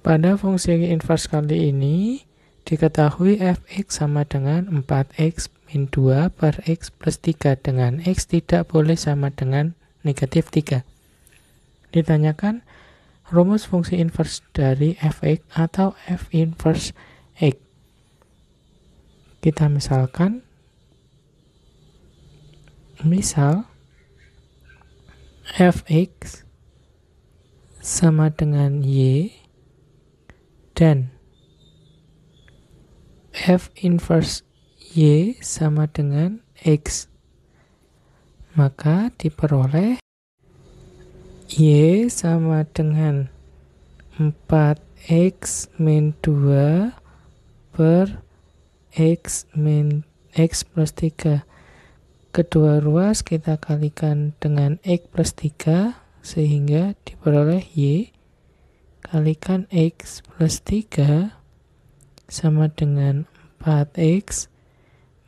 Pada fungsi inverse kali ini, diketahui fx sama dengan 4x min 2 per x plus 3 dengan x tidak boleh sama dengan negatif 3. Ditanyakan rumus fungsi invers dari fx atau f invers x. Kita misalkan, misal fx sama dengan y dan F inverse Y sama dengan X. Maka diperoleh Y sama dengan 4X min 2 per X min X plus 3. Kedua ruas kita kalikan dengan X plus 3 sehingga diperoleh Y kalikan X plus 3 sama dengan 4X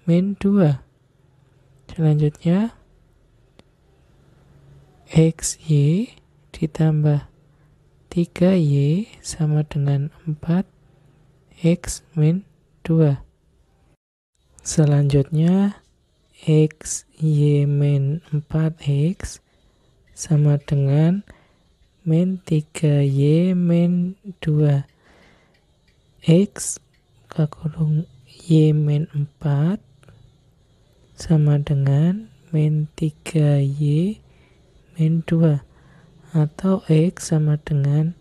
min 2. Selanjutnya, XY ditambah 3Y sama dengan 4X min 2. Selanjutnya, XY min 4X sama dengan 4 min 3y min 2x buka y min 4 sama dengan min 3y min 2 atau x sama dengan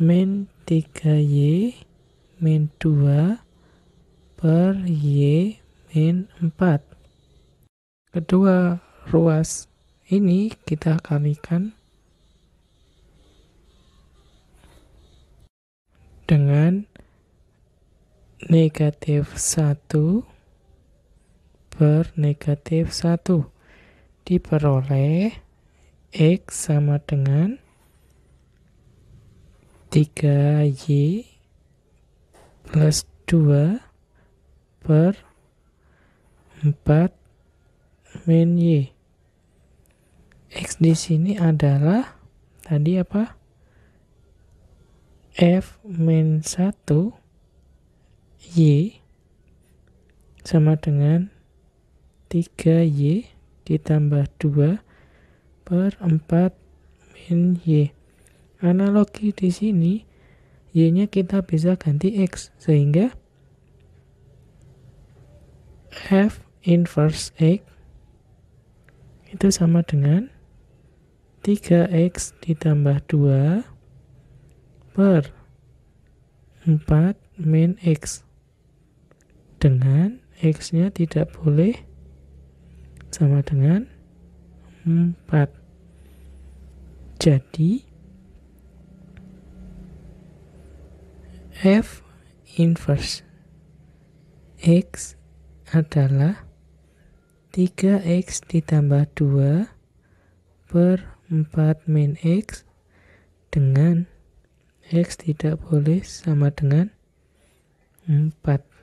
min 3y min 2 per y min 4 kedua ruas ini kita kalikan negatif 1 per negatif 1 diperoleh X sama dengan 3Y plus 2 per 4 min Y X di sini adalah tadi apa? F min 1 Y sama dengan 3Y ditambah 2 per 4 min Y. Analogi di sini, Y-nya kita bisa ganti X, sehingga F inverse X itu sama dengan 3X ditambah 2 per 4 min X dengan X-nya tidak boleh sama dengan 4. Jadi, F inverse X adalah 3X ditambah 2 per 4 min X dengan X tidak boleh sama dengan 4.